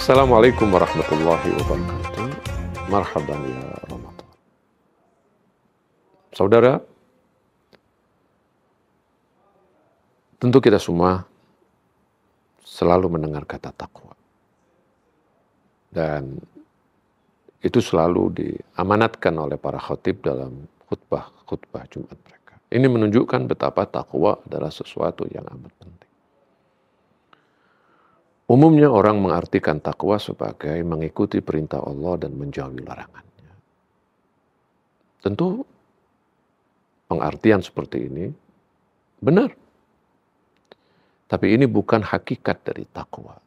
Assalamualaikum warahmatullahi wabarakatuh, marhaban ya Ramadan. Saudara, tentu kita semua selalu mendengar kata takwa. Dan itu selalu diamanatkan oleh para khotib dalam khutbah-khutbah Jumat mereka. Ini menunjukkan betapa takwa adalah sesuatu yang amat Umumnya orang mengartikan takwa sebagai mengikuti perintah Allah dan menjauhi larangannya. Tentu pengartian seperti ini benar. Tapi ini bukan hakikat dari takwa.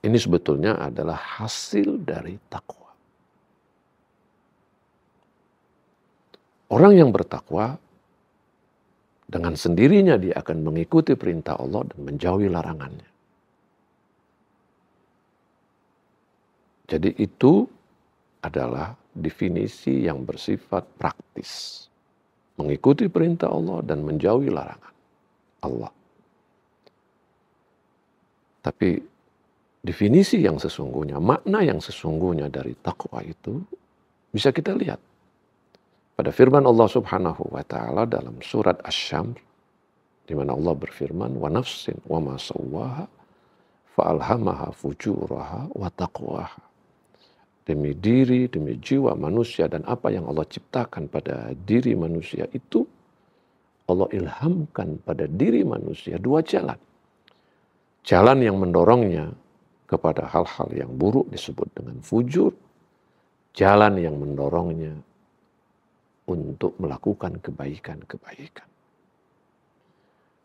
Ini sebetulnya adalah hasil dari takwa. Orang yang bertakwa dengan sendirinya dia akan mengikuti perintah Allah dan menjauhi larangannya. Jadi itu adalah definisi yang bersifat praktis. Mengikuti perintah Allah dan menjauhi larangan Allah. Tapi definisi yang sesungguhnya, makna yang sesungguhnya dari takwa itu bisa kita lihat pada firman Allah Subhanahu wa taala dalam surat Asy-Syamr di mana Allah berfirman wa nafsin wa ma sawwaha alhamaha fujuraha wa taqwaha demi diri demi jiwa manusia dan apa yang Allah ciptakan pada diri manusia itu Allah ilhamkan pada diri manusia dua jalan jalan yang mendorongnya kepada hal-hal yang buruk disebut dengan fujur jalan yang mendorongnya untuk melakukan kebaikan-kebaikan.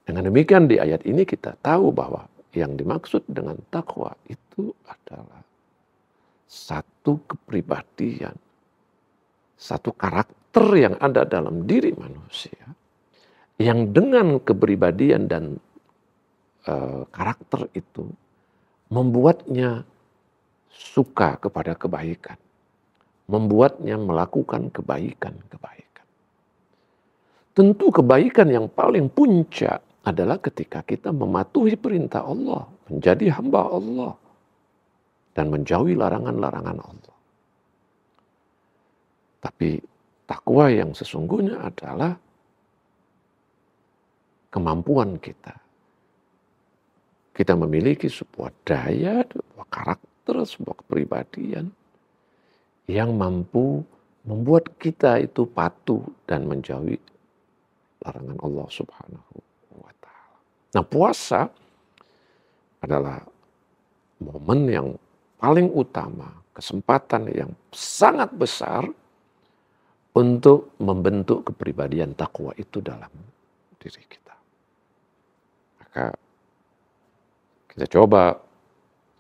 Dengan demikian di ayat ini kita tahu bahwa yang dimaksud dengan takwa itu adalah satu kepribadian, satu karakter yang ada dalam diri manusia yang dengan kepribadian dan e, karakter itu membuatnya suka kepada kebaikan membuatnya melakukan kebaikan-kebaikan. Tentu kebaikan yang paling puncak adalah ketika kita mematuhi perintah Allah, menjadi hamba Allah, dan menjauhi larangan-larangan Allah. Tapi takwa yang sesungguhnya adalah kemampuan kita. Kita memiliki sebuah daya, sebuah karakter, sebuah kepribadian yang mampu membuat kita itu patuh dan menjauhi larangan Allah Subhanahu wa taala. Nah, puasa adalah momen yang paling utama, kesempatan yang sangat besar untuk membentuk kepribadian takwa itu dalam diri kita. Maka kita coba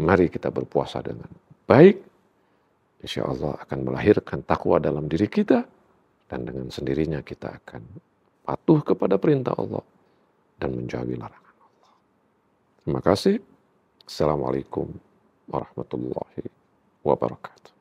mari kita berpuasa dengan baik insya Allah akan melahirkan takwa dalam diri kita dan dengan sendirinya kita akan patuh kepada perintah Allah dan menjauhi larangan Allah. Terima kasih. Assalamualaikum warahmatullahi wabarakatuh.